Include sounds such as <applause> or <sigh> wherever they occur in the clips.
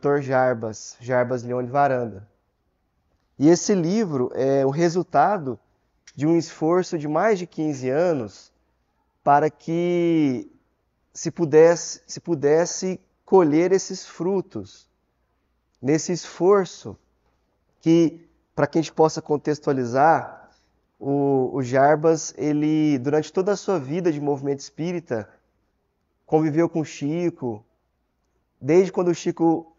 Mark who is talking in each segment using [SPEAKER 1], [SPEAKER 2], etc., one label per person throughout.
[SPEAKER 1] Dr. Jarbas, Jarbas Leone Varanda. E esse livro é o resultado de um esforço de mais de 15 anos para que se pudesse, se pudesse colher esses frutos, nesse esforço que, para que a gente possa contextualizar, o, o Jarbas, ele, durante toda a sua vida de movimento espírita, conviveu com Chico, desde quando o Chico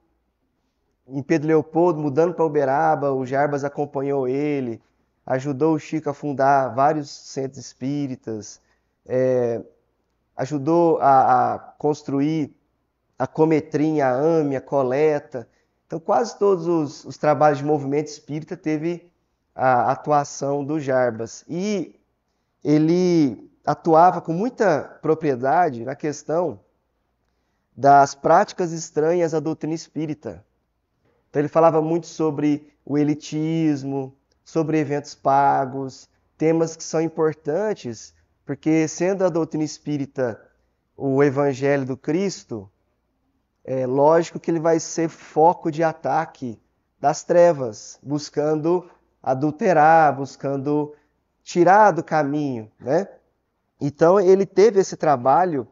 [SPEAKER 1] em Pedro Leopoldo, mudando para Uberaba, o Jarbas acompanhou ele, ajudou o Chico a fundar vários centros espíritas, é, ajudou a, a, construir a Cometrinha, a AME, a Coleta. Então, quase todos os, os trabalhos de movimento espírita teve a atuação do Jarbas. E ele atuava com muita propriedade na questão das práticas estranhas à doutrina espírita. Então ele falava muito sobre o elitismo, sobre eventos pagos, temas que são importantes, porque sendo a doutrina espírita o evangelho do Cristo, é lógico que ele vai ser foco de ataque das trevas, buscando adulterar, buscando tirar do caminho, né? Então ele teve esse trabalho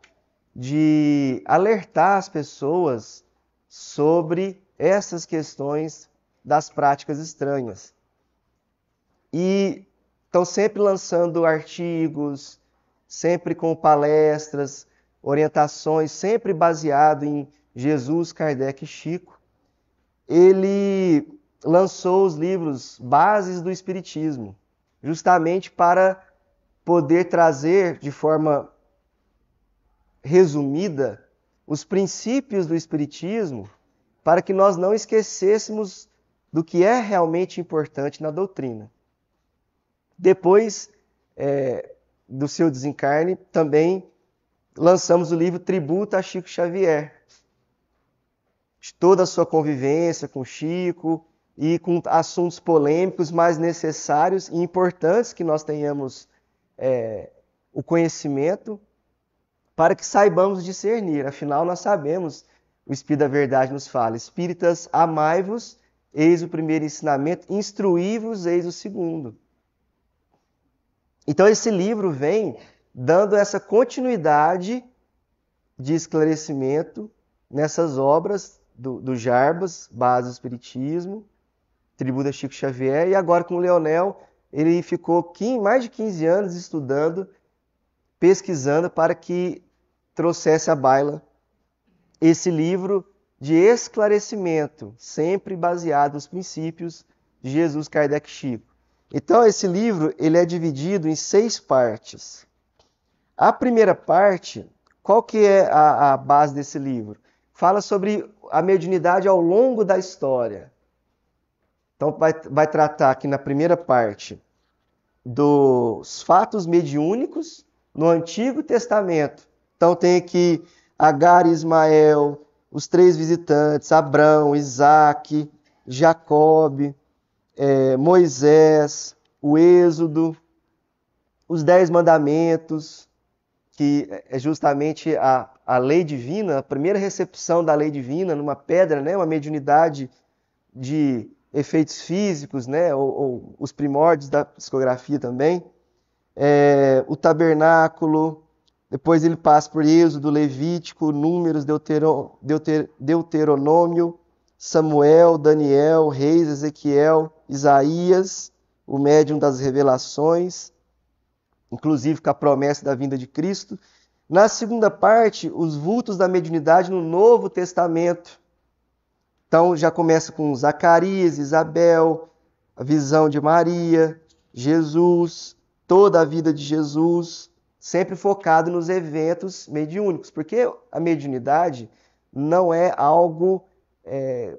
[SPEAKER 1] de alertar as pessoas sobre essas questões das práticas estranhas. E estão sempre lançando artigos, sempre com palestras, orientações, sempre baseado em Jesus, Kardec e Chico. Ele lançou os livros Bases do Espiritismo, justamente para poder trazer de forma resumida os princípios do Espiritismo para que nós não esquecêssemos do que é realmente importante na doutrina. Depois é, do seu desencarne, também lançamos o livro Tributo a Chico Xavier, de toda a sua convivência com Chico e com assuntos polêmicos, mas necessários e importantes que nós tenhamos é, o conhecimento para que saibamos discernir. Afinal, nós sabemos o Espírito da Verdade nos fala: Espíritas, amai-vos, eis o primeiro ensinamento, instruí-vos, eis o segundo. Então, esse livro vem dando essa continuidade de esclarecimento nessas obras do, do Jarbas, Base do Espiritismo, Tributa Chico Xavier, e agora com o Leonel, ele ficou 15, mais de 15 anos estudando, pesquisando para que trouxesse a baila esse livro de esclarecimento, sempre baseado nos princípios de Jesus Kardec Chico. Então, esse livro ele é dividido em seis partes. A primeira parte, qual que é a, a base desse livro? Fala sobre a mediunidade ao longo da história. Então, vai, vai tratar aqui na primeira parte dos fatos mediúnicos no Antigo Testamento. Então, tem aqui Agar e Ismael, os três visitantes, Abraão, Isaac, Jacob, é, Moisés, o Êxodo, os Dez Mandamentos, que é justamente a, a lei divina, a primeira recepção da lei divina numa pedra, né, uma mediunidade de efeitos físicos, né, ou, ou os primórdios da psicografia também, é, o tabernáculo, depois ele passa por Êxodo, Levítico, Números, Deuteronômio, Samuel, Daniel, Reis, Ezequiel, Isaías, o médium das revelações, inclusive com a promessa da vinda de Cristo. Na segunda parte, os vultos da mediunidade no Novo Testamento. Então já começa com Zacarias, Isabel, a visão de Maria, Jesus, toda a vida de Jesus, sempre focado nos eventos mediúnicos, porque a mediunidade não é algo é,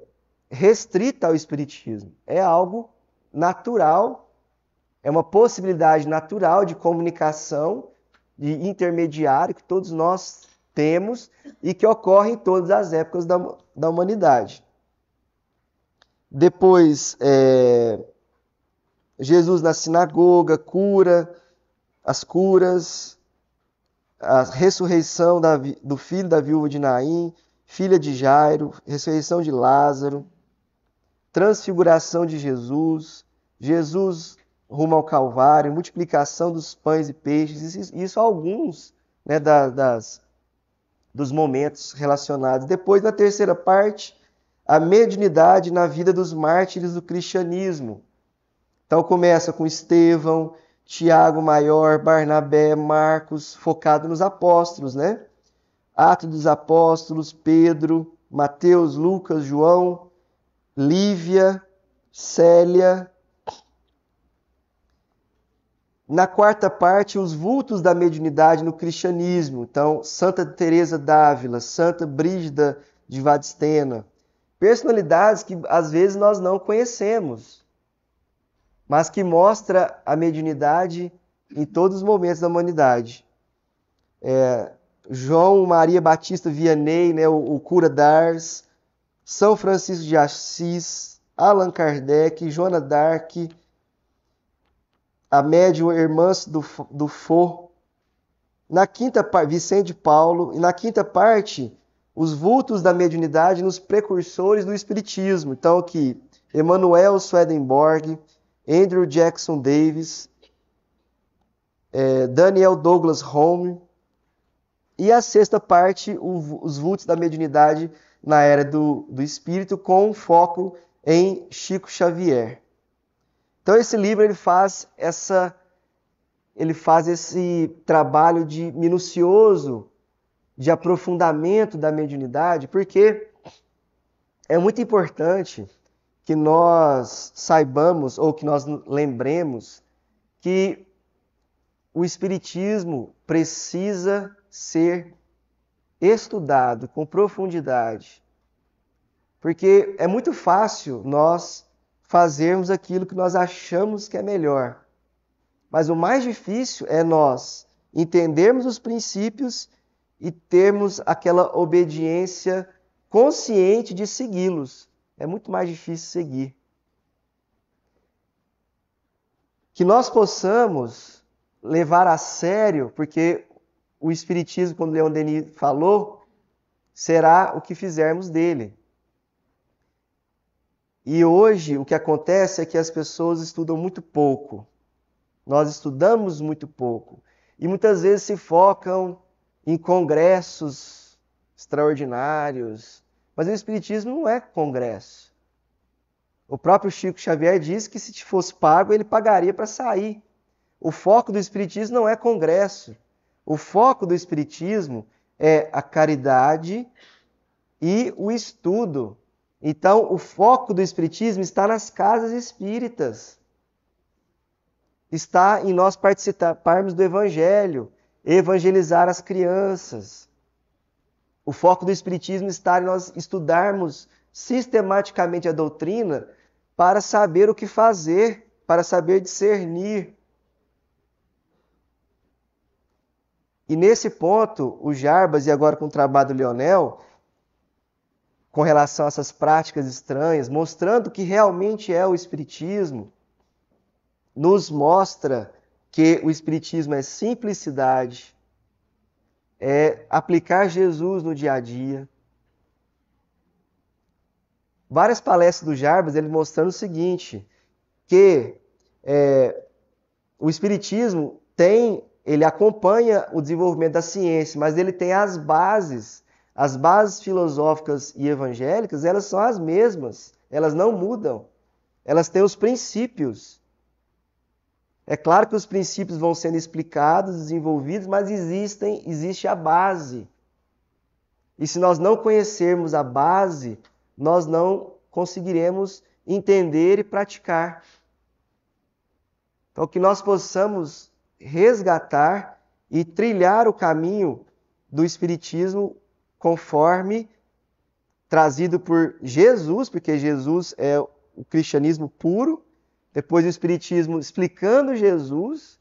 [SPEAKER 1] restrito ao espiritismo, é algo natural, é uma possibilidade natural de comunicação, de intermediário que todos nós temos e que ocorre em todas as épocas da, da humanidade. Depois, é, Jesus na sinagoga, cura, as curas, a ressurreição da, do filho da viúva de Naim, filha de Jairo, ressurreição de Lázaro, transfiguração de Jesus, Jesus rumo ao Calvário, multiplicação dos pães e peixes, isso, isso alguns né, da, das, dos momentos relacionados. Depois, na terceira parte, a mediunidade na vida dos mártires do cristianismo. Então começa com Estevão, Tiago Maior, Barnabé, Marcos, focado nos apóstolos, né? Atos dos Apóstolos, Pedro, Mateus, Lucas, João, Lívia, Célia. Na quarta parte, os vultos da mediunidade no cristianismo. Então, Santa Teresa d'Ávila, Santa Brígida de Vadstena, Personalidades que às vezes nós não conhecemos mas que mostra a mediunidade em todos os momentos da humanidade. É, João Maria Batista Vianney, né, o, o cura d'Ars, São Francisco de Assis, Allan Kardec, Joana d'Arc, a médium Hermãs do, do na quinta Vicente Paulo, e na quinta parte, os vultos da mediunidade nos precursores do Espiritismo. Então, aqui, Emanuel Swedenborg, Andrew Jackson Davis, é, Daniel Douglas Home. E a sexta parte, o, os vultos da mediunidade na era do, do espírito, com foco em Chico Xavier. Então esse livro ele faz essa ele faz esse trabalho de minucioso de aprofundamento da mediunidade, porque é muito importante que nós saibamos ou que nós lembremos que o Espiritismo precisa ser estudado com profundidade. Porque é muito fácil nós fazermos aquilo que nós achamos que é melhor. Mas o mais difícil é nós entendermos os princípios e termos aquela obediência consciente de segui-los é muito mais difícil seguir. Que nós possamos levar a sério, porque o Espiritismo, quando Leon Denis falou, será o que fizermos dele. E hoje o que acontece é que as pessoas estudam muito pouco. Nós estudamos muito pouco. E muitas vezes se focam em congressos extraordinários, mas o Espiritismo não é congresso. O próprio Chico Xavier disse que se te fosse pago, ele pagaria para sair. O foco do Espiritismo não é congresso. O foco do Espiritismo é a caridade e o estudo. Então, o foco do Espiritismo está nas casas espíritas. Está em nós participarmos do Evangelho, evangelizar as crianças, o foco do Espiritismo está em nós estudarmos sistematicamente a doutrina para saber o que fazer, para saber discernir. E nesse ponto, o Jarbas, e agora com o trabalho do Leonel, com relação a essas práticas estranhas, mostrando que realmente é o Espiritismo, nos mostra que o Espiritismo é simplicidade, é aplicar Jesus no dia a dia. Várias palestras do Jarbas, ele mostrando o seguinte, que é, o Espiritismo tem, ele acompanha o desenvolvimento da ciência, mas ele tem as bases, as bases filosóficas e evangélicas, elas são as mesmas, elas não mudam, elas têm os princípios. É claro que os princípios vão sendo explicados, desenvolvidos, mas existem, existe a base. E se nós não conhecermos a base, nós não conseguiremos entender e praticar. Então, que nós possamos resgatar e trilhar o caminho do Espiritismo conforme trazido por Jesus, porque Jesus é o cristianismo puro, depois o Espiritismo explicando Jesus,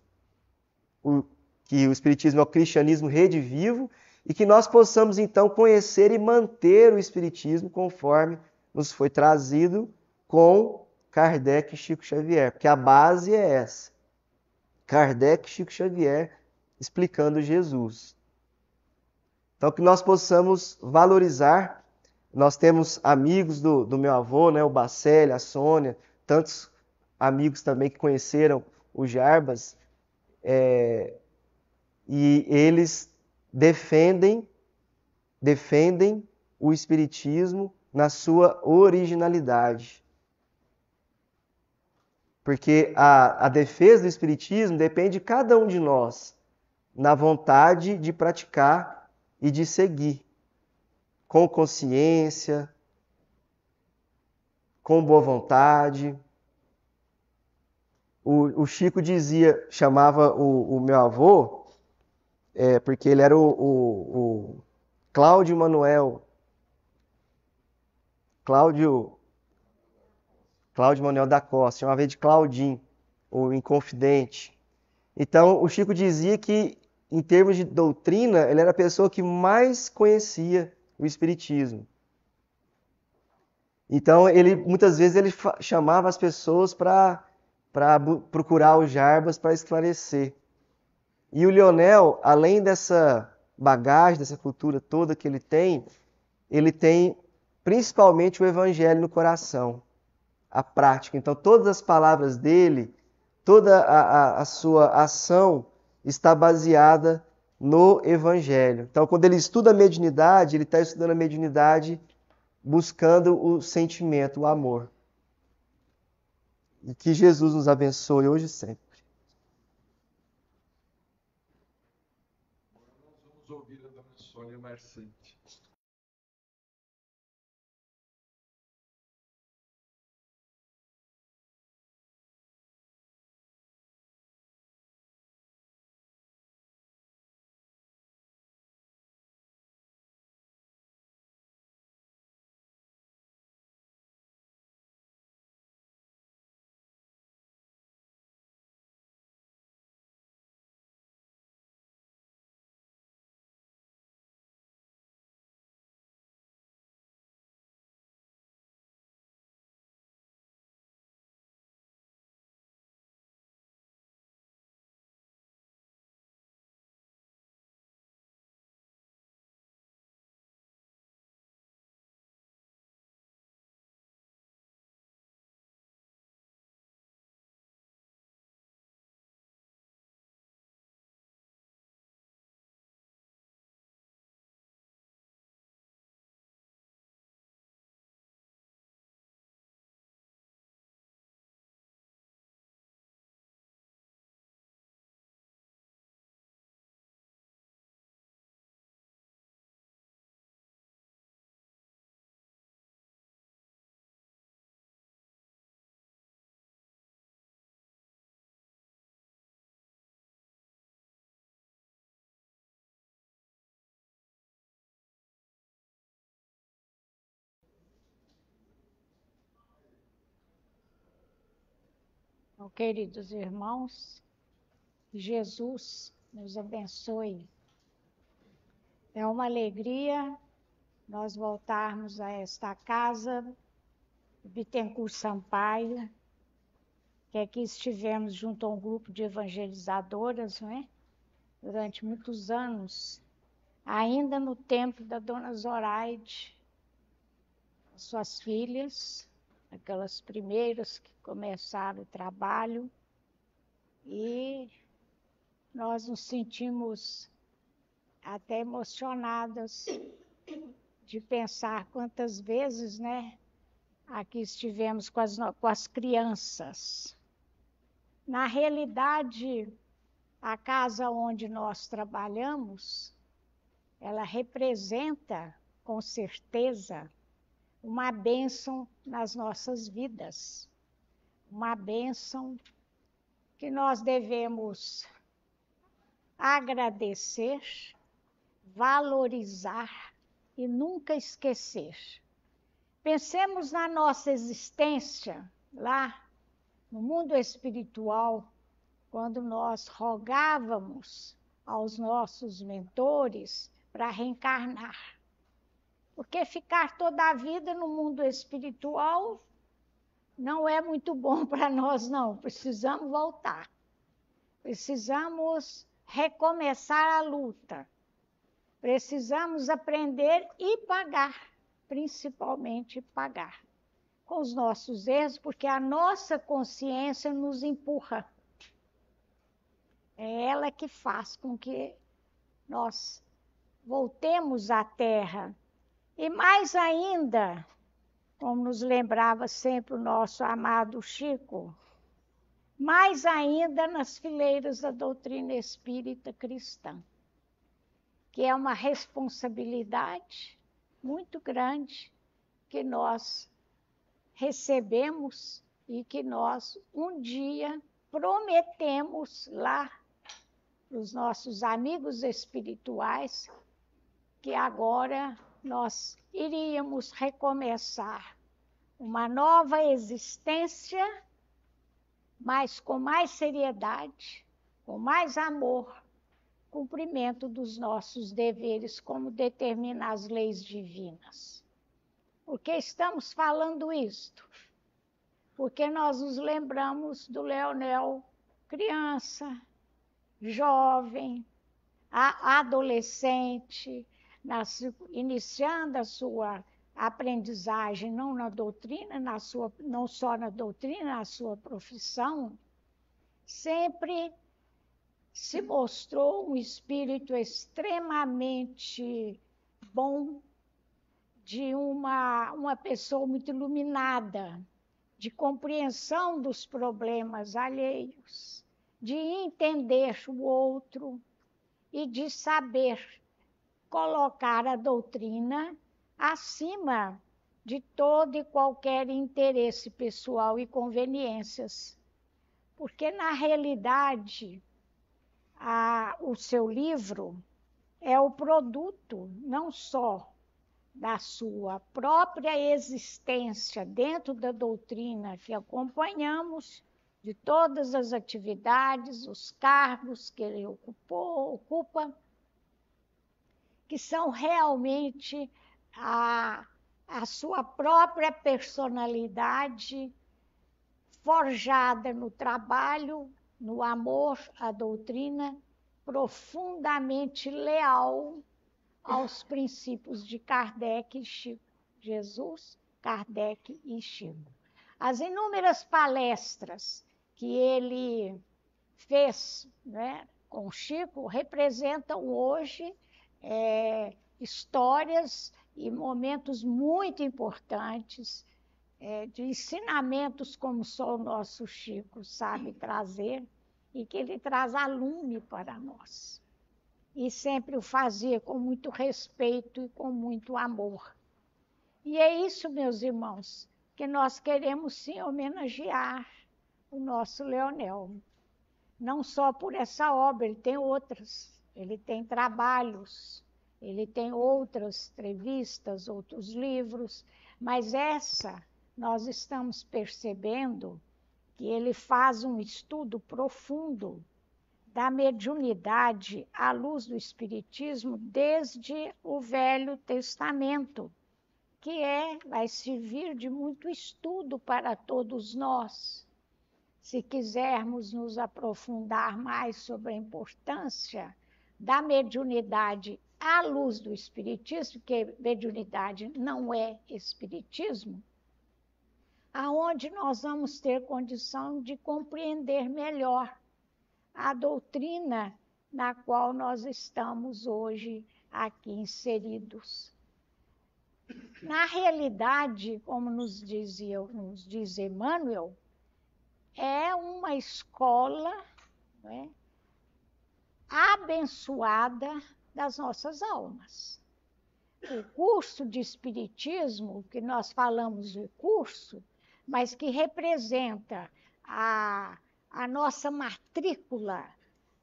[SPEAKER 1] o, que o Espiritismo é o cristianismo redivivo, e que nós possamos então conhecer e manter o Espiritismo conforme nos foi trazido com Kardec e Chico Xavier, porque a base é essa. Kardec e Chico Xavier explicando Jesus. Então, que nós possamos valorizar. Nós temos amigos do, do meu avô, né, o Bacelli, a Sônia, tantos amigos também que conheceram o Jarbas, é, e eles defendem, defendem o Espiritismo na sua originalidade. Porque a, a defesa do Espiritismo depende de cada um de nós, na vontade de praticar e de seguir, com consciência, com boa vontade o, o Chico dizia, chamava o, o meu avô, é, porque ele era o, o Cláudio Manuel. Cláudio. Cláudio Manuel da Costa, chamava ele de Claudim, o Inconfidente. Então, o Chico dizia que, em termos de doutrina, ele era a pessoa que mais conhecia o Espiritismo. Então, ele muitas vezes ele chamava as pessoas para para procurar o Jarbas para esclarecer. E o Lionel, além dessa bagagem, dessa cultura toda que ele tem, ele tem principalmente o evangelho no coração, a prática. Então, todas as palavras dele, toda a, a, a sua ação está baseada no evangelho. Então, quando ele estuda a mediunidade, ele está estudando a mediunidade buscando o sentimento, o amor. E que Jesus nos abençoe hoje e sempre. Agora nós vamos ouvir a dona Sônia Marcinho.
[SPEAKER 2] queridos irmãos, Jesus nos abençoe. É uma alegria nós voltarmos a esta casa, Bittencourt Sampaio, que aqui é estivemos junto a um grupo de evangelizadoras, não é? Durante muitos anos, ainda no tempo da Dona Zoraide, suas filhas, aquelas primeiras que começaram o trabalho, e nós nos sentimos até emocionadas de pensar quantas vezes, né, aqui estivemos com as, com as crianças. Na realidade, a casa onde nós trabalhamos, ela representa, com certeza, uma bênção nas nossas vidas, uma bênção que nós devemos agradecer, valorizar e nunca esquecer. Pensemos na nossa existência lá no mundo espiritual, quando nós rogávamos aos nossos mentores para reencarnar. Porque ficar toda a vida no mundo espiritual não é muito bom <laughs> para nós, não. Precisamos voltar. Precisamos recomeçar a luta. Precisamos aprender e pagar, principalmente pagar, com os nossos erros, porque a nossa consciência nos empurra. É ela que faz com que nós voltemos à Terra e mais ainda, como nos lembrava sempre o nosso amado Chico, mais ainda nas fileiras da doutrina espírita cristã, que é uma responsabilidade muito grande que nós recebemos e que nós um dia prometemos lá para os nossos amigos espirituais que agora nós iríamos recomeçar uma nova existência, mas com mais seriedade, com mais amor, cumprimento dos nossos deveres, como determinam as leis divinas. Por que estamos falando isto? Porque nós nos lembramos do Leonel criança, jovem, adolescente, na, iniciando a sua aprendizagem, não na doutrina, na sua, não só na doutrina, na sua profissão, sempre se mostrou um espírito extremamente bom, de uma, uma pessoa muito iluminada, de compreensão dos problemas alheios, de entender o outro e de saber colocar a doutrina acima de todo e qualquer interesse pessoal e conveniências. Porque, na realidade, a, o seu livro é o produto não só da sua própria existência dentro da doutrina que acompanhamos, de todas as atividades, os cargos que ele ocupou, ocupa, que são realmente a, a sua própria personalidade forjada no trabalho, no amor à doutrina, profundamente leal aos <laughs> princípios de Kardec e Chico. Jesus, Kardec e Chico. As inúmeras palestras que ele fez né, com Chico representam hoje é, histórias e momentos muito importantes, é, de ensinamentos como só o nosso Chico sabe trazer, e que ele traz alume para nós. E sempre o fazia com muito respeito e com muito amor. E é isso, meus irmãos, que nós queremos sim homenagear o nosso Leonel. Não só por essa obra, ele tem outras ele tem trabalhos, ele tem outras entrevistas, outros livros, mas essa nós estamos percebendo que ele faz um estudo profundo da mediunidade à luz do Espiritismo desde o Velho Testamento, que é, vai servir de muito estudo para todos nós. Se quisermos nos aprofundar mais sobre a importância da mediunidade à luz do espiritismo, que mediunidade não é espiritismo, aonde nós vamos ter condição de compreender melhor a doutrina na qual nós estamos hoje aqui inseridos. Na realidade, como nos dizia, nos diz Emmanuel, é uma escola, não é? abençoada das nossas almas. O curso de Espiritismo, que nós falamos o curso, mas que representa a, a nossa matrícula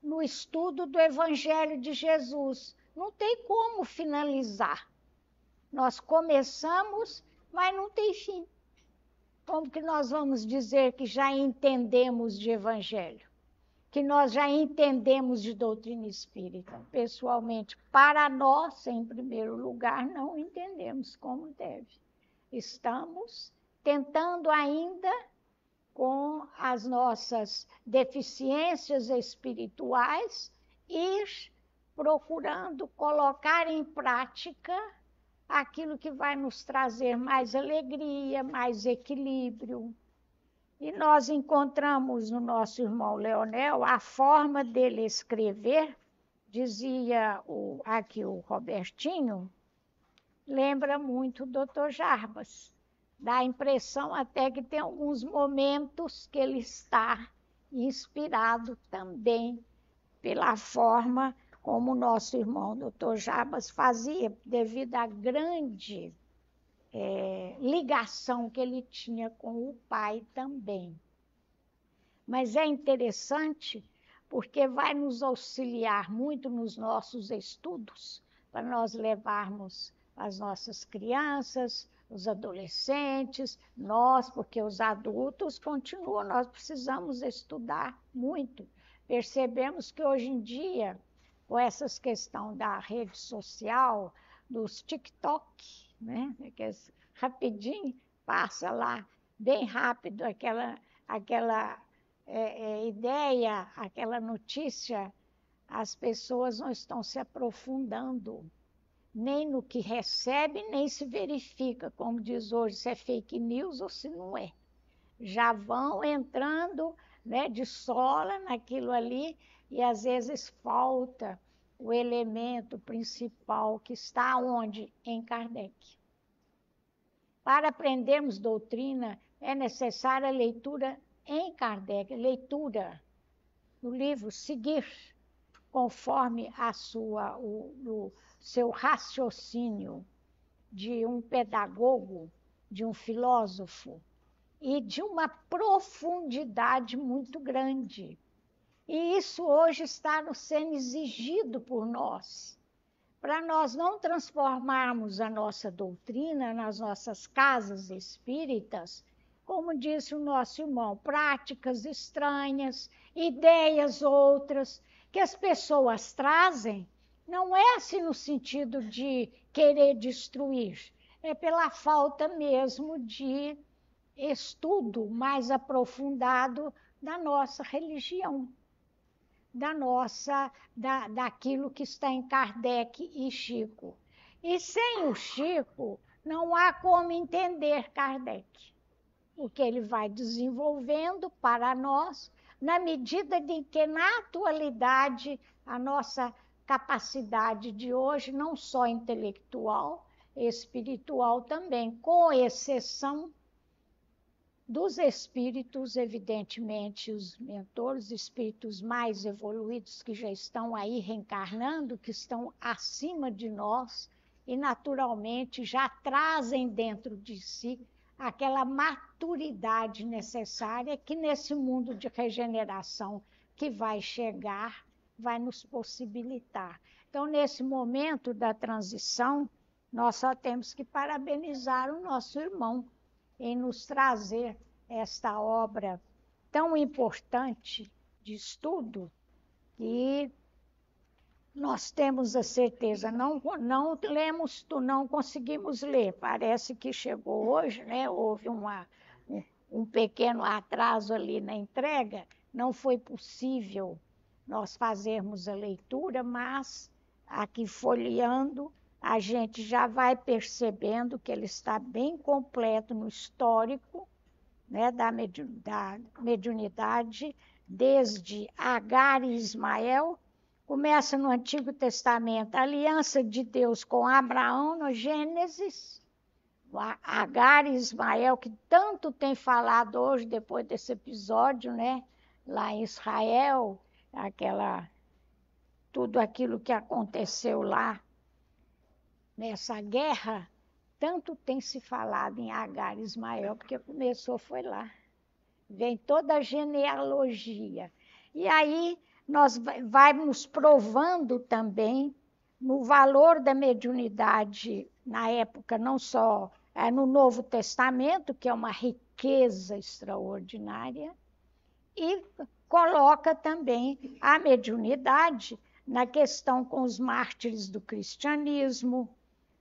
[SPEAKER 2] no estudo do Evangelho de Jesus. Não tem como finalizar. Nós começamos, mas não tem fim. Como que nós vamos dizer que já entendemos de Evangelho? que nós já entendemos de doutrina espírita. Pessoalmente, para nós, em primeiro lugar, não entendemos como deve. Estamos tentando ainda, com as nossas deficiências espirituais, ir procurando colocar em prática aquilo que vai nos trazer mais alegria, mais equilíbrio, e nós encontramos no nosso irmão Leonel a forma dele escrever, dizia o, aqui o Robertinho, lembra muito o Dr. Jarbas. Dá a impressão até que tem alguns momentos que ele está inspirado também pela forma como o nosso irmão Dr. Jarbas fazia, devido à grande é, ligação que ele tinha com o pai também. Mas é interessante porque vai nos auxiliar muito nos nossos estudos, para nós levarmos as nossas crianças, os adolescentes, nós, porque os adultos continuam, nós precisamos estudar muito. Percebemos que hoje em dia, com essas questões da rede social, dos TikTok, né? Aqueles é rapidinho, passa lá, bem rápido, aquela, aquela é, é, ideia, aquela notícia, as pessoas não estão se aprofundando nem no que recebe, nem se verifica, como diz hoje, se é fake news ou se não é. Já vão entrando né, de sola naquilo ali e às vezes falta o elemento principal que está onde? Em Kardec. Para aprendermos doutrina, é necessária a leitura em Kardec, leitura no livro, seguir conforme a sua, o, o seu raciocínio de um pedagogo, de um filósofo, e de uma profundidade muito grande, e isso hoje está sendo exigido por nós. Para nós não transformarmos a nossa doutrina nas nossas casas espíritas, como disse o nosso irmão, práticas estranhas, ideias outras que as pessoas trazem, não é assim no sentido de querer destruir, é pela falta mesmo de estudo mais aprofundado da nossa religião da nossa, da, daquilo que está em Kardec e Chico. E sem o Chico, não há como entender Kardec, o que ele vai desenvolvendo para nós, na medida de que, na atualidade, a nossa capacidade de hoje, não só intelectual, espiritual também, com exceção dos espíritos, evidentemente, os mentores, espíritos mais evoluídos que já estão aí reencarnando, que estão acima de nós e, naturalmente, já trazem dentro de si aquela maturidade necessária que, nesse mundo de regeneração que vai chegar, vai nos possibilitar. Então, nesse momento da transição, nós só temos que parabenizar o nosso irmão em nos trazer esta obra tão importante de estudo que nós temos a certeza, não, não lemos, não conseguimos ler, parece que chegou hoje, né? houve uma, um pequeno atraso ali na entrega, não foi possível nós fazermos a leitura, mas aqui folheando, a gente já vai percebendo que ele está bem completo no histórico né, da, mediunidade, desde Agar e Ismael. Começa no Antigo Testamento, a aliança de Deus com Abraão no Gênesis. Agar e Ismael, que tanto tem falado hoje, depois desse episódio, né? Lá em Israel, aquela tudo aquilo que aconteceu lá nessa guerra, tanto tem se falado em Agar Ismael, porque começou foi lá. Vem toda a genealogia. E aí nós vamos provando também no valor da mediunidade na época, não só é, no Novo Testamento, que é uma riqueza extraordinária, e coloca também a mediunidade na questão com os mártires do cristianismo,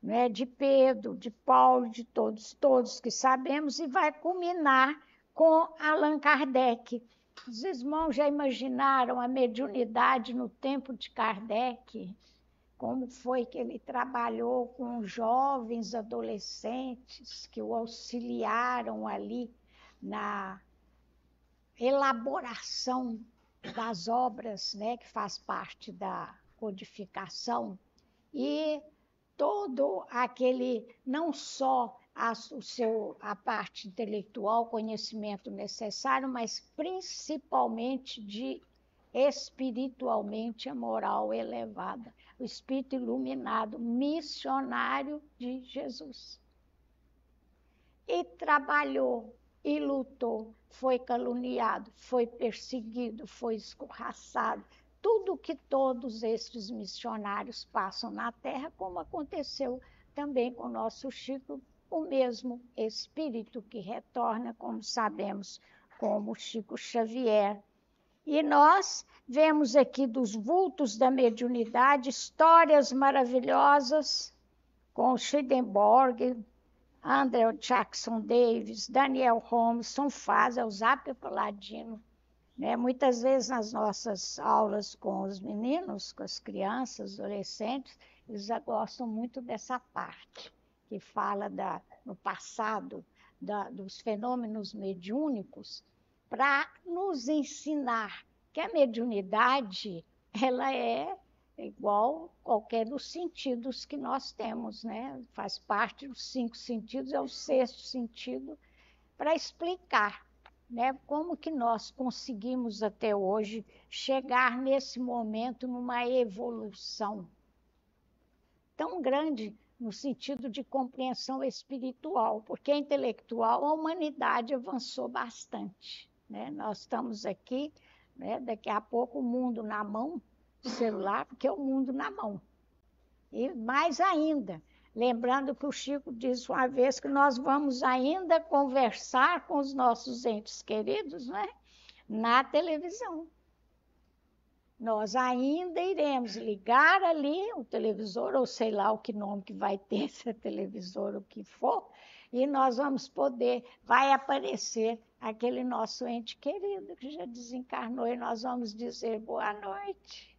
[SPEAKER 2] né, de Pedro, de Paulo, de todos, todos que sabemos, e vai culminar com Allan Kardec. Os irmãos já imaginaram a mediunidade no tempo de Kardec? Como foi que ele trabalhou com jovens adolescentes que o auxiliaram ali na elaboração das obras, né, que faz parte da codificação, e todo aquele, não só a, o seu, a parte intelectual, conhecimento necessário, mas principalmente de espiritualmente a moral elevada, o espírito iluminado, missionário de Jesus. E trabalhou, e lutou, foi caluniado, foi perseguido, foi escorraçado, tudo que todos estes missionários passam na terra, como aconteceu também com o nosso Chico, o mesmo espírito que retorna, como sabemos, como Chico Xavier. E nós vemos aqui dos vultos da mediunidade histórias maravilhosas com Schidenborg, Andrew Jackson Davis, Daniel Holmes, São Fácil, Eusapio Paladino, né? Muitas vezes nas nossas aulas com os meninos, com as crianças, adolescentes, eles já gostam muito dessa parte que fala da, no passado da, dos fenômenos mediúnicos para nos ensinar que a mediunidade ela é igual qualquer dos sentidos que nós temos, né? Faz parte dos cinco sentidos, é o sexto sentido para explicar né? Como que nós conseguimos até hoje chegar nesse momento numa evolução tão grande no sentido de compreensão espiritual, porque intelectual a humanidade avançou bastante. Né? Nós estamos aqui, né? daqui a pouco o mundo na mão, celular, porque é o mundo na mão. E mais ainda, Lembrando que o Chico disse uma vez que nós vamos ainda conversar com os nossos entes queridos, né? Na televisão. Nós ainda iremos ligar ali o televisor, ou sei lá o que nome que vai ter esse <laughs> é televisor, o que for, e nós vamos poder, vai aparecer aquele nosso ente querido que já desencarnou e nós vamos dizer boa noite.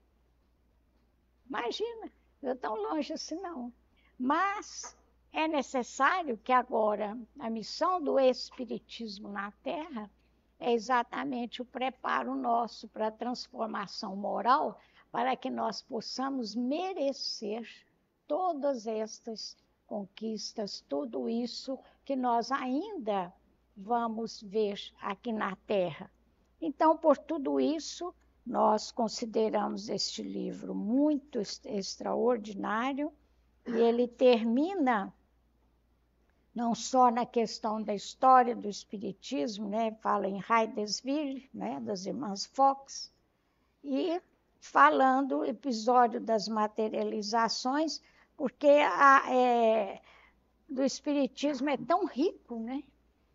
[SPEAKER 2] Imagina, Eu tão longe assim não. Mas é necessário que agora a missão do Espiritismo na Terra é exatamente o preparo nosso para a transformação moral, para que nós possamos merecer todas estas conquistas, tudo isso que nós ainda vamos ver aqui na Terra. Então, por tudo isso, nós consideramos este livro muito extraordinário e ele termina não só na questão da história do espiritismo, né, fala em Heidesville, né, das irmãs Fox, e falando o episódio das materializações, porque a, é, do espiritismo é tão rico, né?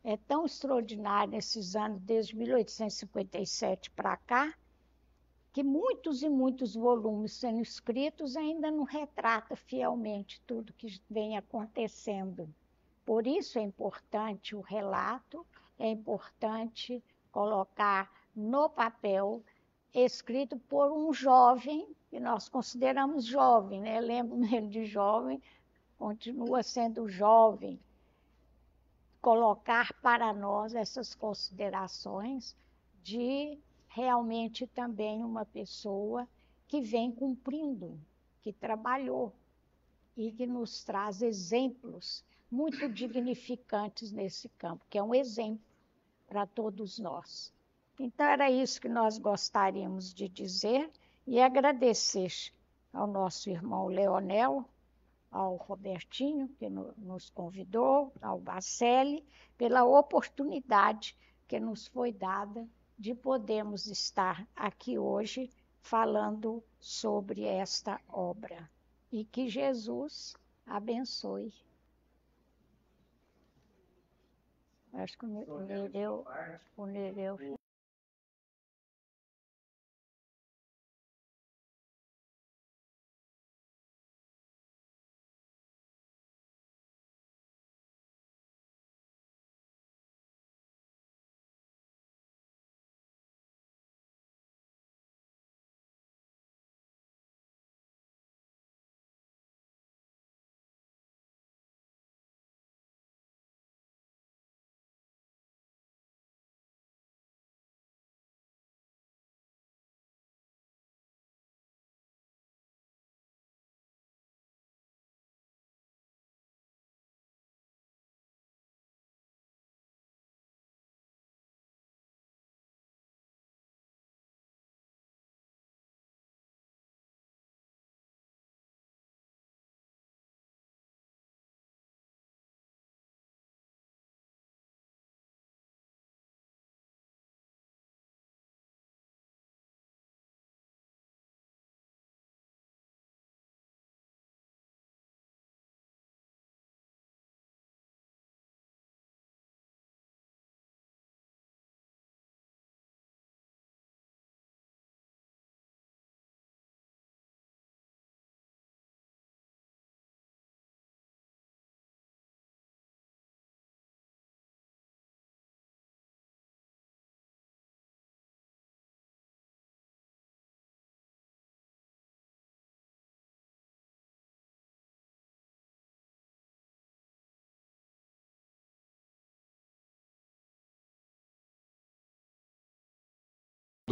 [SPEAKER 2] É tão extraordinário esses anos desde 1857 para cá que muitos e muitos volumes sendo escritos ainda não retrata fielmente tudo que vem acontecendo. Por isso é importante o relato, é importante colocar no papel, escrito por um jovem, que nós consideramos jovem, né? lembro <laughs> me de jovem, continua sendo jovem. Colocar para nós essas considerações de realmente também uma pessoa que vem cumprindo, que trabalhou e que nos traz exemplos muito dignificantes nesse campo, que é um exemplo para todos nós. Então, era isso que nós gostaríamos de dizer e agradecer ao nosso irmão Leonel, ao Robertinho, que nos convidou, ao Bacelli, pela oportunidade que nos foi dada de podermos estar aqui hoje falando sobre esta obra. E que Jesus abençoe. Acho que o Nereu, o Nereu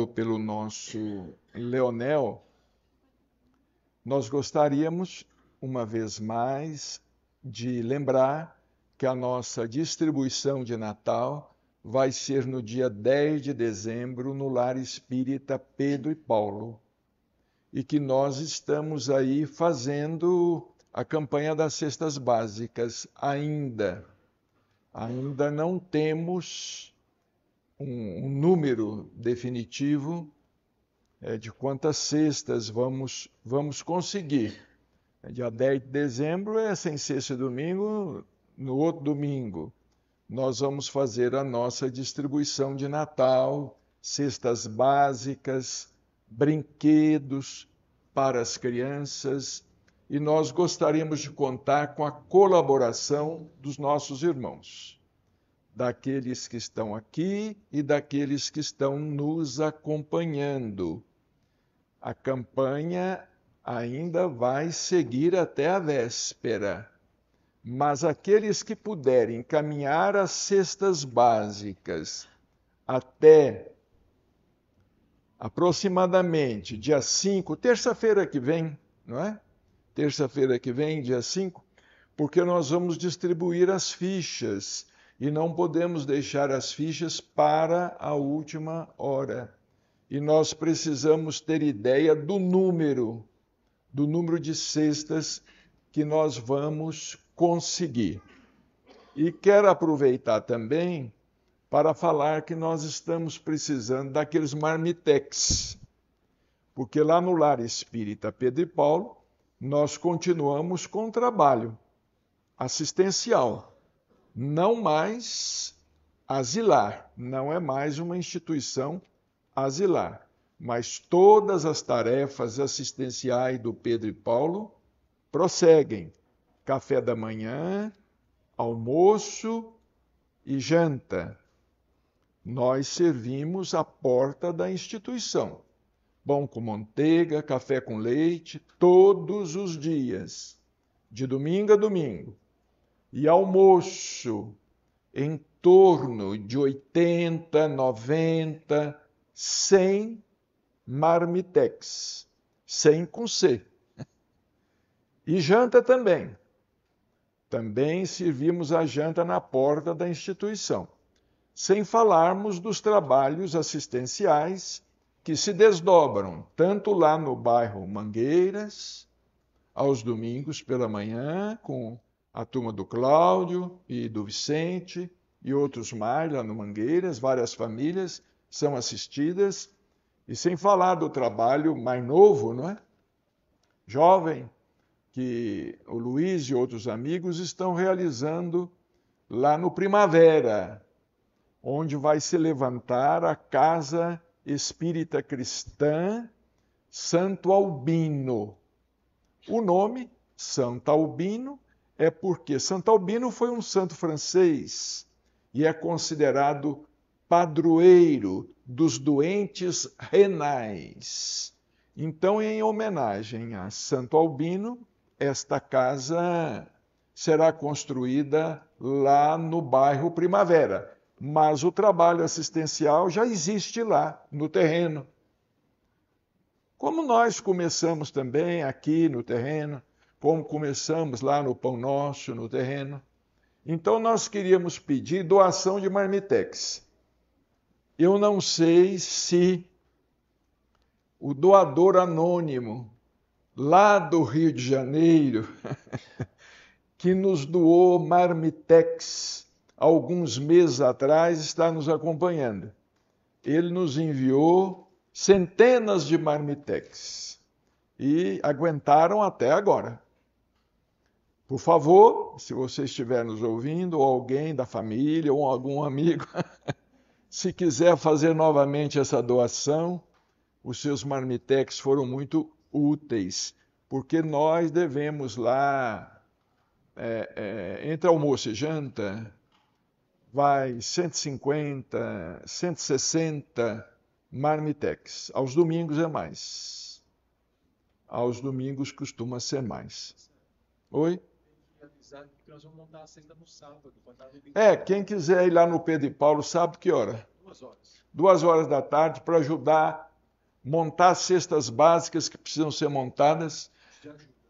[SPEAKER 1] pelo nosso Leonel,
[SPEAKER 3] nós gostaríamos, uma vez mais, de lembrar que a nossa distribuição de Natal vai ser no dia 10 de dezembro no Lar Espírita Pedro e Paulo. E que nós estamos aí fazendo a campanha das cestas básicas ainda. Ainda não temos um, um número definitivo é, de quantas cestas vamos, vamos conseguir. É, dia 10 de dezembro é sem sexta e domingo, no outro domingo nós vamos fazer a nossa distribuição de Natal, cestas básicas, brinquedos para as crianças e nós gostaríamos de contar com a colaboração dos nossos irmãos daqueles que estão aqui e daqueles que estão nos acompanhando. A campanha ainda vai seguir até a véspera, mas aqueles que puderem caminhar as cestas básicas até aproximadamente dia 5, terça-feira que vem, não é? Terça-feira que vem, dia 5, porque nós vamos distribuir as fichas e não podemos deixar as fichas para a última hora. E nós precisamos ter ideia do número, do número de cestas que nós vamos conseguir. E quero aproveitar também para falar que nós estamos precisando daqueles marmitex, porque lá no Lar Espírita Pedro e Paulo, nós continuamos com o trabalho assistencial não mais asilar, não é mais uma instituição asilar, mas todas as tarefas assistenciais do Pedro e Paulo prosseguem. Café da manhã, almoço e janta. Nós servimos à porta da instituição. Pão com manteiga, café com leite, todos os dias, de domingo a domingo e almoço em torno de 80, 90, 100 marmitex, 100 com C. E janta também. Também servimos a janta na porta da instituição, sem falarmos dos trabalhos assistenciais que se desdobram tanto lá no bairro Mangueiras, aos domingos pela manhã, com a turma do Cláudio e do Vicente e outros mais lá no Mangueiras, várias famílias são assistidas, e sem falar do trabalho mais novo, não é? Jovem, que o Luiz e outros amigos estão realizando lá no Primavera, onde vai se levantar a Casa Espírita Cristã Santo Albino. O nome, Santo Albino, é porque Santo Albino foi um santo francês e é considerado padroeiro dos doentes renais. Então, em homenagem a Santo Albino, esta casa será construída lá no bairro Primavera, mas o trabalho assistencial já existe lá, no terreno. Como nós começamos também aqui no terreno, como começamos lá no Pão Nosso, no terreno. Então nós queríamos pedir doação de marmitex. Eu não sei se o doador anônimo lá do Rio de Janeiro <laughs> que nos doou marmitex alguns meses atrás está nos acompanhando. Ele nos enviou centenas de marmitex e aguentaram até agora. Por favor, se você estiver nos ouvindo, ou alguém da família, ou algum amigo, <laughs> se quiser fazer novamente essa doação, os seus marmitex foram muito úteis, porque nós devemos lá, é, é, entre almoço e janta, vai 150, 160 marmitex. Aos domingos é mais. Aos domingos costuma ser mais. Oi? avisar que nós vamos montar a cesta no sábado. É, quem quiser ir lá no Pedro e Paulo, sábado que hora? Duas horas. Duas horas da tarde para ajudar a montar as cestas básicas que precisam ser montadas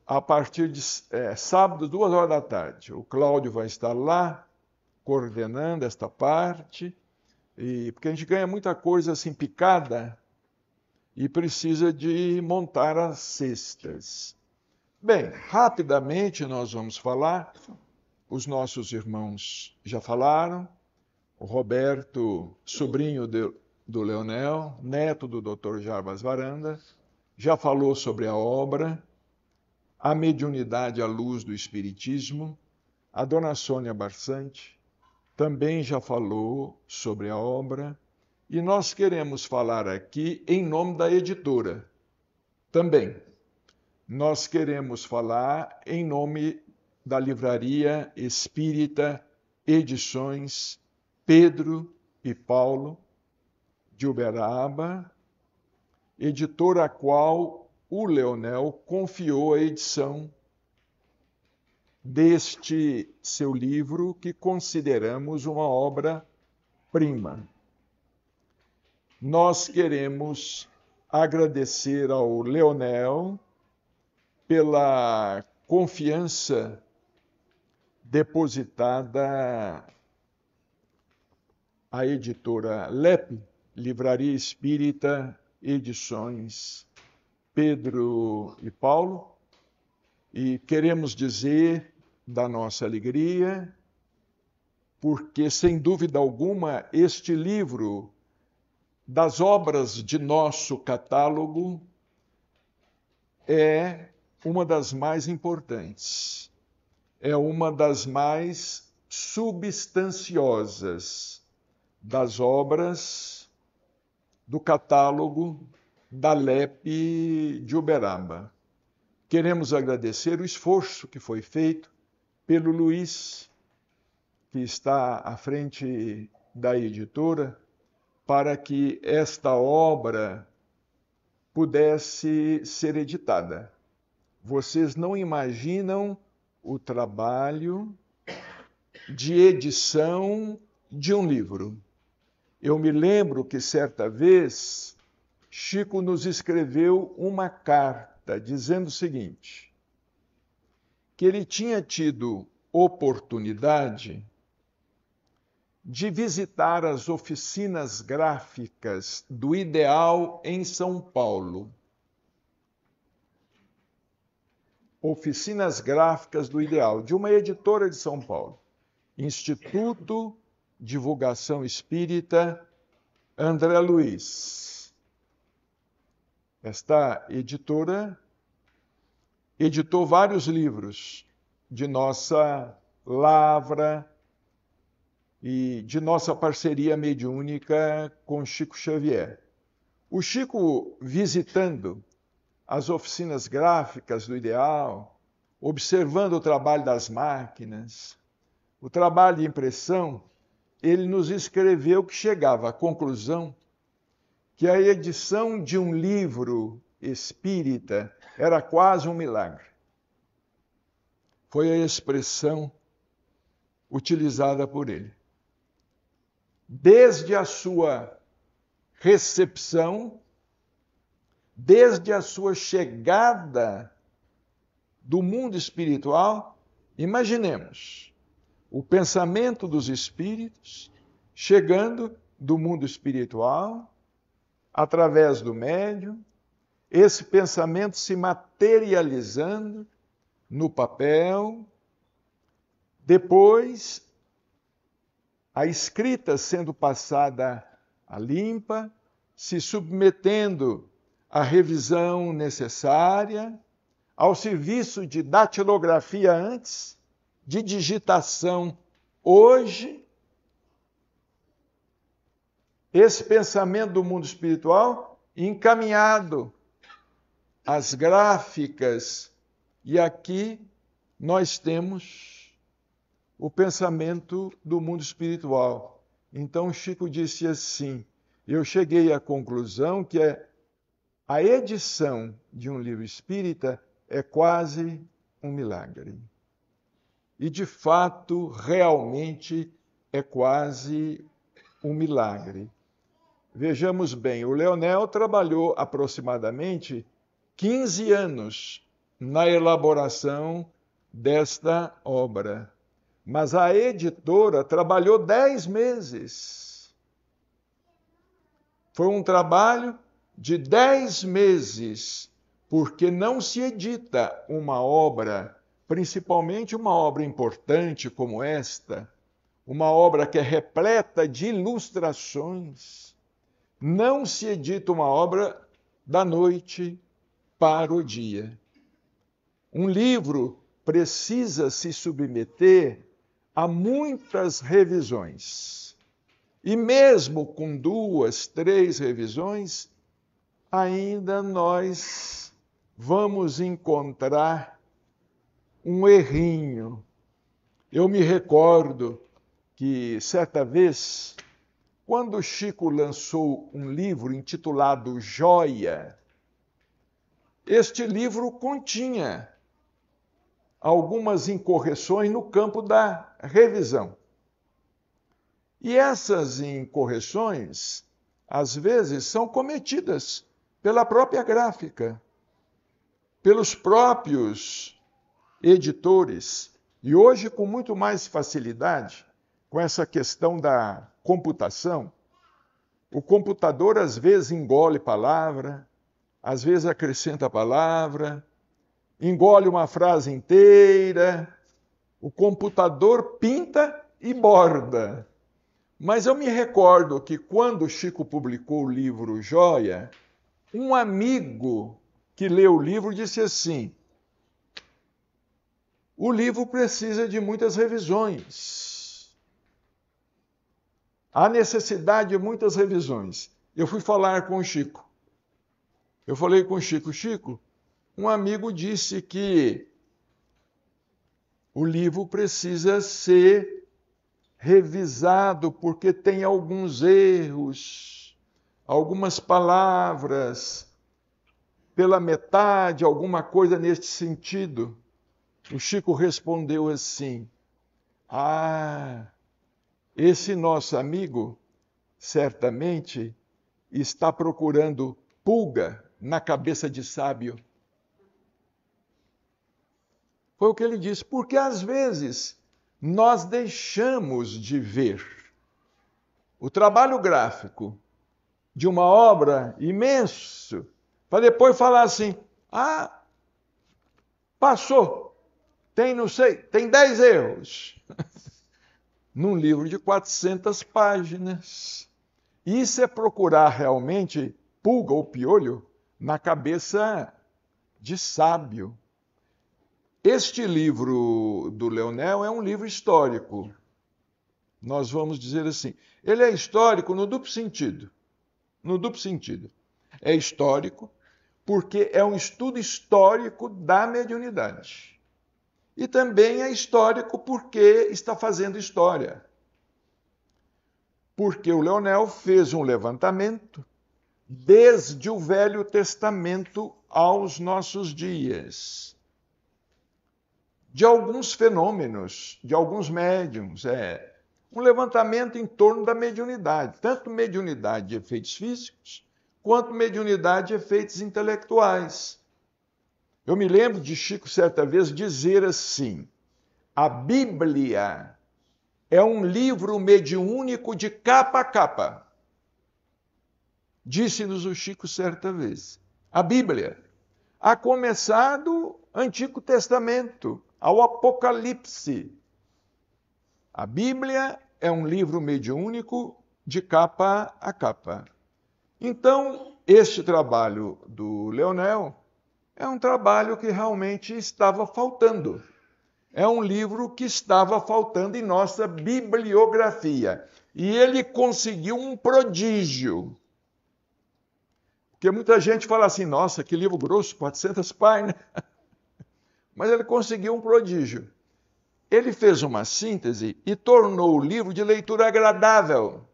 [SPEAKER 3] a partir de é, sábado, duas horas da tarde. O Cláudio vai estar lá coordenando esta parte, e porque a gente ganha muita coisa assim picada e precisa de montar as cestas. Bem, rapidamente nós vamos falar. Os nossos irmãos já falaram. O Roberto, sobrinho de, do Leonel, neto do Dr. Jarbas Varanda, já falou sobre a obra, a mediunidade à luz do Espiritismo. A dona Sônia Barçante também já falou sobre a obra. E nós queremos falar aqui em nome da editora também nós queremos falar em nome da Livraria Espírita Edições Pedro e Paulo de Uberaba, editora a qual o Leonel confiou a edição deste seu livro que consideramos uma obra prima. Nós queremos agradecer ao Leonel pela confiança depositada à editora LEP, Livraria Espírita, Edições Pedro e Paulo, e queremos dizer da nossa alegria, porque sem dúvida alguma este livro das obras de nosso catálogo é uma das mais importantes, é uma das mais substanciosas das obras do catálogo da LEP de Uberaba. Queremos agradecer o esforço que foi feito pelo Luiz, que está à frente da editora, para que esta obra pudesse ser editada. Vocês não imaginam o trabalho de edição de um livro. Eu me lembro que certa vez Chico nos escreveu uma carta dizendo o seguinte: que ele tinha tido oportunidade de visitar as oficinas gráficas do Ideal em São Paulo. Oficinas Gráficas do Ideal, de uma editora de São Paulo, Instituto Divulgação Espírita André Luiz. Esta editora editou vários livros de nossa lavra e de nossa parceria mediúnica com Chico Xavier. O Chico visitando as oficinas gráficas do ideal, observando o trabalho das máquinas, o trabalho de impressão, ele nos escreveu que chegava à conclusão que a edição de um livro espírita era quase um milagre. Foi a expressão utilizada por ele. Desde a sua recepção desde a sua chegada do mundo espiritual, imaginemos o pensamento dos espíritos chegando do mundo espiritual através do médium, esse pensamento se materializando no papel, depois a escrita sendo passada a limpa, se submetendo a revisão necessária, ao serviço de datilografia antes, de digitação hoje. Esse pensamento do mundo espiritual encaminhado às gráficas. E aqui nós temos o pensamento do mundo espiritual. Então Chico disse assim: eu cheguei à conclusão que é a edição de um livro espírita é quase um milagre. E de fato, realmente é quase um milagre. Vejamos bem, o Leonel trabalhou aproximadamente 15 anos na elaboração desta obra. Mas a editora trabalhou 10 meses. Foi um trabalho de dez meses, porque não se edita uma obra, principalmente uma obra importante como esta, uma obra que é repleta de ilustrações, não se edita uma obra da noite para o dia. Um livro precisa se submeter a muitas revisões. E mesmo com duas, três revisões, ainda nós vamos encontrar um errinho. Eu me recordo que certa vez, quando Chico lançou um livro intitulado Joia, este livro continha algumas incorreções no campo da revisão. E essas incorreções, às vezes, são cometidas pela própria gráfica, pelos próprios editores, e hoje com muito mais facilidade, com essa questão da computação, o computador às vezes engole palavra, às vezes acrescenta palavra, engole uma frase inteira. O computador pinta e borda. Mas eu me recordo que quando Chico publicou o livro Joia, um amigo que leu o livro disse assim: o livro precisa de muitas revisões. Há necessidade de muitas revisões. Eu fui falar com o Chico. Eu falei com o Chico, Chico, um amigo disse que o livro precisa ser revisado porque tem alguns erros algumas palavras pela metade, alguma coisa neste sentido. O Chico respondeu assim: Ah, esse nosso amigo certamente está procurando pulga na cabeça de sábio. Foi o que ele disse, porque às vezes nós deixamos de ver o trabalho gráfico de uma obra imenso, para depois falar assim: ah, passou, tem não sei, tem 10 erros. <laughs> Num livro de 400 páginas. Isso é procurar realmente pulga ou piolho na cabeça de sábio. Este livro do Leonel é um livro histórico. Nós vamos dizer assim, ele é histórico no duplo sentido no duplo sentido. É histórico, porque é um estudo histórico da mediunidade. E também é histórico porque está fazendo história. Porque o Leonel fez um levantamento desde o Velho Testamento aos nossos dias de alguns fenômenos, de alguns médiums. É, um levantamento em torno da mediunidade, tanto mediunidade de efeitos físicos quanto mediunidade de efeitos intelectuais. Eu me lembro de Chico certa vez dizer assim: a Bíblia é um livro mediúnico de capa a capa. Disse-nos o Chico certa vez. A Bíblia, a começar do Antigo Testamento ao Apocalipse, a Bíblia é um livro mediúnico de capa a capa. Então, este trabalho do Leonel é um trabalho que realmente estava faltando. É um livro que estava faltando em nossa bibliografia. E ele conseguiu um prodígio. Porque muita gente fala assim: nossa, que livro grosso, 400 páginas. <laughs> Mas ele conseguiu um prodígio ele fez uma síntese e tornou o livro de leitura agradável.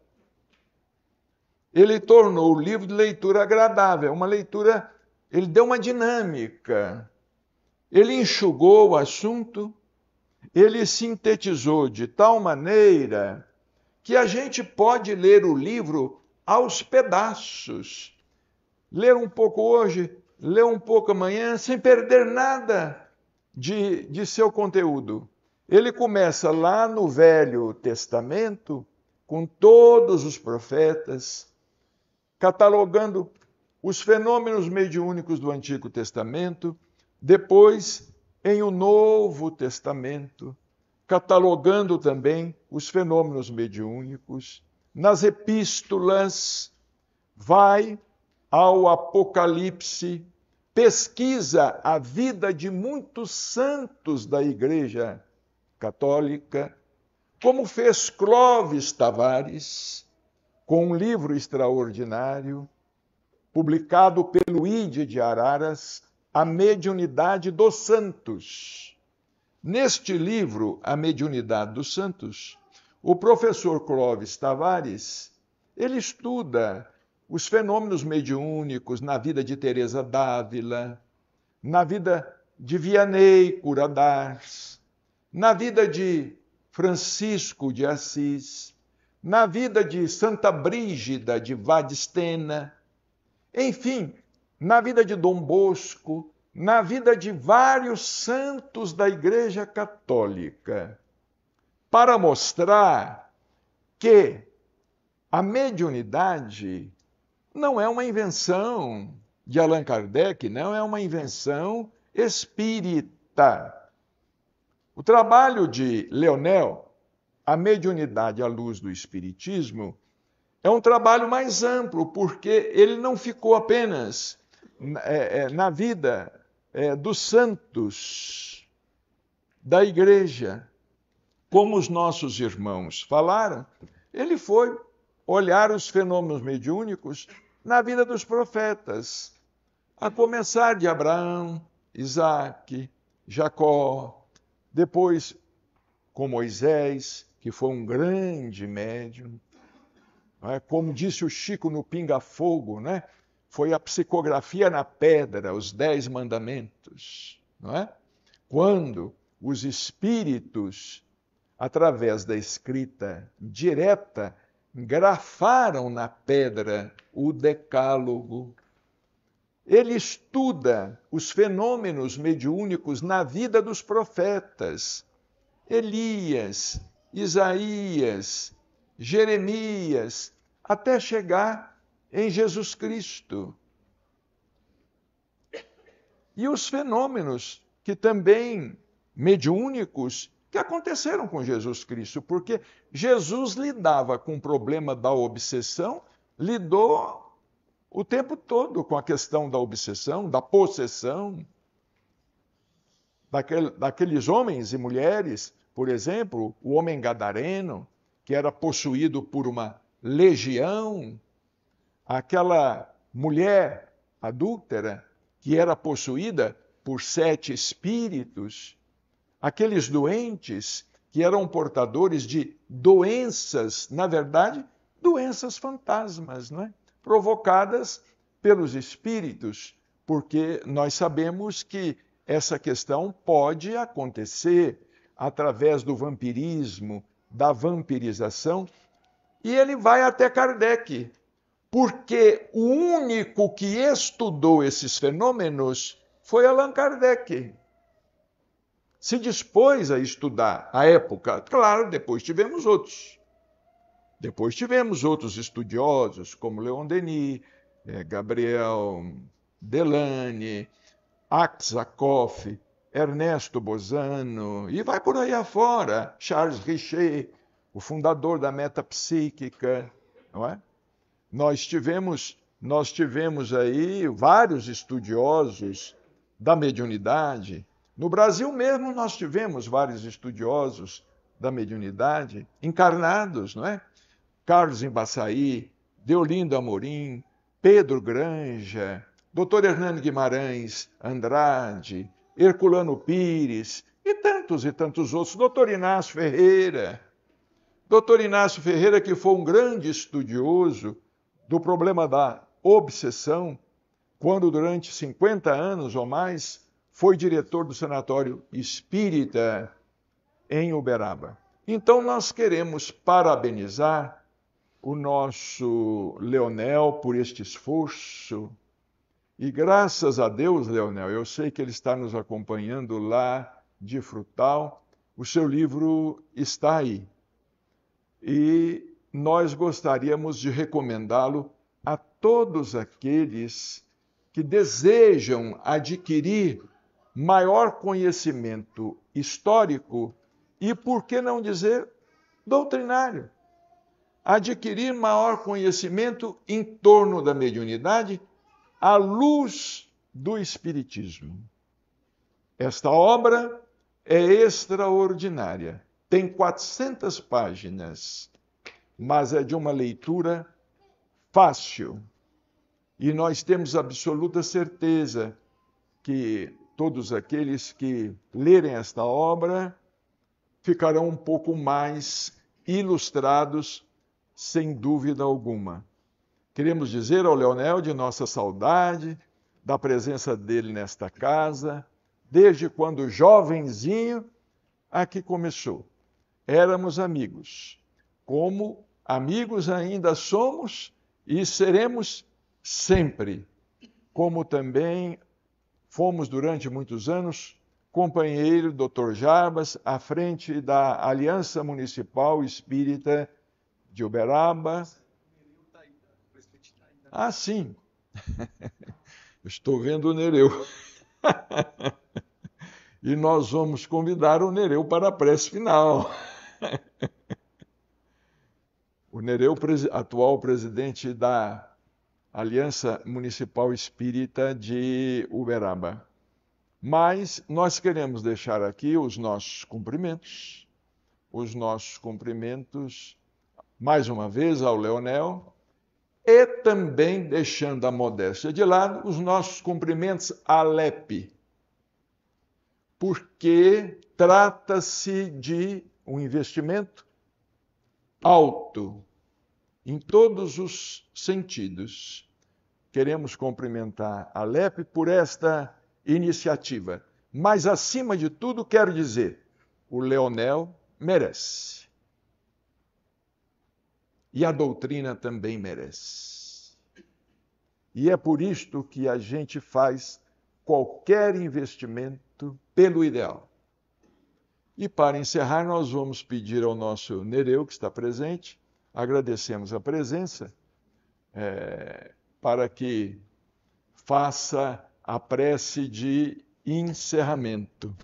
[SPEAKER 3] Ele tornou o livro de leitura agradável, uma leitura, ele deu uma dinâmica. Ele enxugou o assunto, ele sintetizou de tal maneira que a gente pode ler o livro aos pedaços. Ler um pouco hoje, ler um pouco amanhã, sem perder nada de, de seu conteúdo. Ele começa lá no Velho Testamento, com todos os profetas, catalogando os fenômenos mediúnicos do Antigo Testamento, depois em o Novo Testamento, catalogando também os fenômenos mediúnicos, nas epístolas, vai ao Apocalipse, pesquisa a vida de muitos santos da igreja católica, como fez Clóvis Tavares com um livro extraordinário publicado pelo Ide de Araras, A Mediunidade dos Santos. Neste livro, A Mediunidade dos Santos, o professor Clóvis Tavares, ele estuda os fenômenos mediúnicos na vida de Teresa Dávila, na vida de Vianney Curadars, na vida de Francisco de Assis, na vida de Santa Brígida de Vadstena, enfim, na vida de Dom Bosco, na vida de vários santos da Igreja Católica, para mostrar que a mediunidade não é uma invenção de Allan Kardec, não é uma invenção espírita. O trabalho de Leonel, A Mediunidade à Luz do Espiritismo, é um trabalho mais amplo, porque ele não ficou apenas é, é, na vida é, dos santos da igreja, como os nossos irmãos falaram, ele foi olhar os fenômenos mediúnicos na vida dos profetas, a começar de Abraão, Isaac, Jacó, depois, com Moisés, que foi um grande médium. É? Como disse o Chico no Pinga Fogo, né? foi a psicografia na pedra, os Dez Mandamentos. Não é? Quando os espíritos, através da escrita direta, grafaram na pedra o Decálogo. Ele estuda os fenômenos mediúnicos na vida dos profetas. Elias, Isaías, Jeremias, até chegar em Jesus Cristo. E os fenômenos que também mediúnicos que aconteceram com Jesus Cristo, porque Jesus lidava com o problema da obsessão, lidou o tempo todo com a questão da obsessão, da possessão. daqueles homens e mulheres, por exemplo, o homem gadareno, que era possuído por uma legião, aquela mulher adúltera que era possuída por sete espíritos, aqueles doentes que eram portadores de doenças, na verdade, doenças fantasmas, não é? provocadas pelos espíritos, porque nós sabemos que essa questão pode acontecer através do vampirismo, da vampirização, e ele vai até Kardec, porque o único que estudou esses fenômenos foi Allan Kardec. Se dispôs a estudar à época. Claro, depois tivemos outros. Depois tivemos outros estudiosos, como Leon Denis, eh, Gabriel Delane, Aksakoff, Ernesto Bozano, e vai por aí afora, Charles Richer, o fundador da metapsíquica, não é? Nós tivemos, nós tivemos aí vários estudiosos da mediunidade. No Brasil mesmo nós tivemos vários estudiosos da mediunidade encarnados, não é? Carlos Embaçaí, Deolindo Amorim, Pedro Granja, Dr. Hernani Guimarães Andrade, Herculano Pires e tantos e tantos outros, Dr. Inácio Ferreira. Dr. Inácio Ferreira, que foi um grande estudioso do problema da obsessão, quando durante 50 anos ou mais foi diretor do Sanatório Espírita em Uberaba. Então nós queremos parabenizar o nosso Leonel por este esforço. E graças a Deus, Leonel, eu sei que ele está nos acompanhando lá de Frutal. O seu livro está aí. E nós gostaríamos de recomendá-lo a todos aqueles que desejam adquirir maior conhecimento histórico e, por que não dizer, doutrinário adquirir maior conhecimento em torno da mediunidade à luz do Espiritismo. Esta obra é extraordinária, tem 400 páginas, mas é de uma leitura fácil. E nós temos absoluta certeza que todos aqueles que lerem esta obra ficarão um pouco mais ilustrados sem dúvida alguma. Queremos dizer ao Leonel de nossa saudade, da presença dele nesta casa, desde quando jovenzinho, aqui começou. Éramos amigos, como amigos ainda somos e seremos sempre, como também fomos durante muitos anos companheiro Dr. Jarbas à frente da Aliança Municipal Espírita de Uberaba. Ah, sim. <laughs> Estou vendo o Nereu. <laughs> e nós vamos convidar o Nereu para a prece final. <laughs> o Nereu, atual presidente da Aliança Municipal Espírita de Uberaba. Mas nós queremos deixar aqui os nossos cumprimentos, os nossos cumprimentos mais uma vez, ao Leonel, e também, deixando a modéstia de lado, os nossos cumprimentos a Alep, porque trata-se de um investimento alto em todos os sentidos. Queremos cumprimentar a Alep por esta iniciativa, mas acima de tudo quero dizer, o Leonel merece. E a doutrina também merece. E é por isto que a gente faz qualquer investimento pelo ideal. E para encerrar, nós vamos pedir ao nosso Nereu, que está presente, agradecemos a presença, é, para que faça a prece de encerramento.